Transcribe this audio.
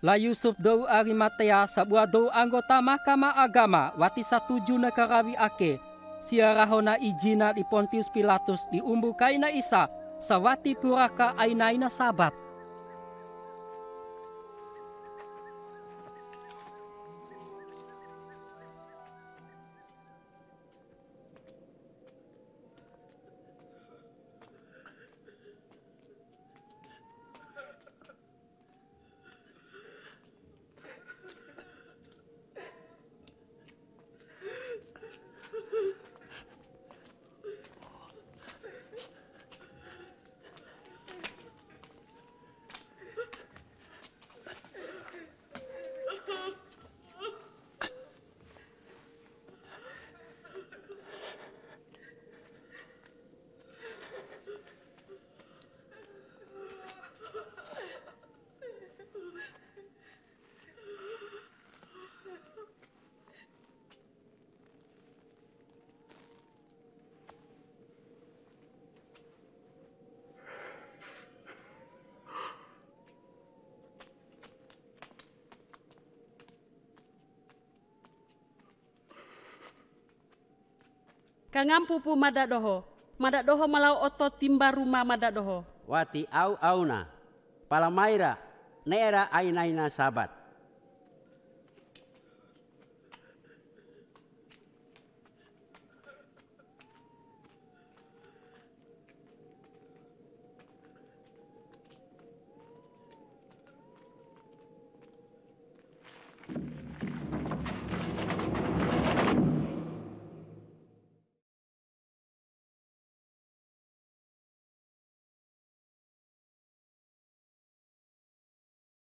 La Yusuf Dau Arimatea sebuah dou anggota Mahkamah Agama wati satuju negarawi ake siarahona ijina di Pontius Pilatus di umbu kaina Isa sawati puraka ainaina sabat Kangampu pu madadoho. Madadoho malau oto timba rumah madadoho. Wati au auna. Palamaira. Nera aina aina sabat.